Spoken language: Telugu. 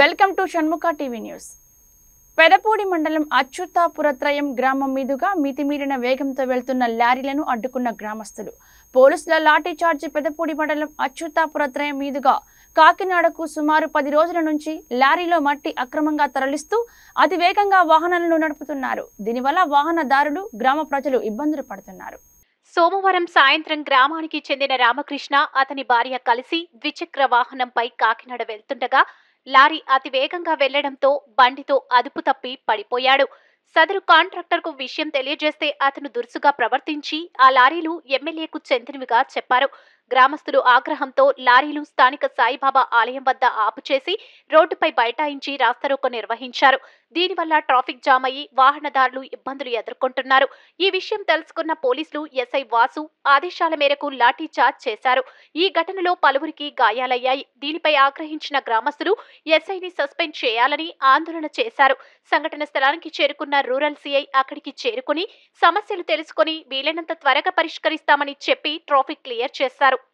welcome to Shanmukha TV news Pedapudi మండలం అచ్యుతాపురత్రయం గ్రామం మీదుగా మితిమీరిన వేగంతో వెళ్తున్న లారీలను అడ్డుకున్న గ్రామస్తులు పోలీసుల లాఠీచార్జి పెదపూడి మండలం అచ్యుతాపురత్రయం మీదుగా కాకినాడకు సుమారు పది రోజుల నుంచి లారీలో మట్టి అక్రమంగా తరలిస్తూ అతివేగంగా వాహనాలను నడుపుతున్నారు దీనివల్ల వాహనదారులు గ్రామ ప్రజలు ఇబ్బందులు పడుతున్నారు సోమవారం సాయంత్రం గ్రామానికి చెందిన రామకృష్ణ అతని భార్య కలిసి ద్విచక్ర వాహనంపై కాకినాడ వెళ్తుండగా లారీ అతి వేగంగా వెళ్లడంతో బండితో అదుపు తప్పి పడిపోయాడు సదరు కాంట్రాక్టర్కు విషయం తెలియజేస్తే అతను దురుసుగా ప్రవర్తించి ఆ లారీలు ఎమ్మెల్యేకు చెందినవిగా చెప్పారు గ్రామస్తులు ఆగ్రహంతో లారీలు స్థానిక సాయిబాబా ఆలయం వద్ద ఆపుచేసి రోడ్డుపై బైఠాయించి రాస్తారోకో నిర్వహించారు దీనివల్ల ట్రాఫిక్ జామ్ అయ్యి వాహనదారులు ఇబ్బందులు ఎదుర్కొంటున్నారు ఈ విషయం తెలుసుకున్న పోలీసులు ఎస్ఐ వాసు ఆదేశాల మేరకు లాఠీ చార్జ్ చేశారు ఈ ఘటనలో పలువురికి గాయాలయ్యాయి దీనిపై ఆగ్రహించిన గ్రామస్తులు ఎస్ఐని సస్పెండ్ చేయాలని ఆందోళన చేశారు సంఘటన స్థలానికి చేరుకున్న రూరల్ సీఐ అక్కడికి చేరుకుని సమస్యలు తెలుసుకుని వీలైనంత త్వరగా పరిష్కరిస్తామని చెప్పి ట్రాఫిక్ క్లియర్ చేశారు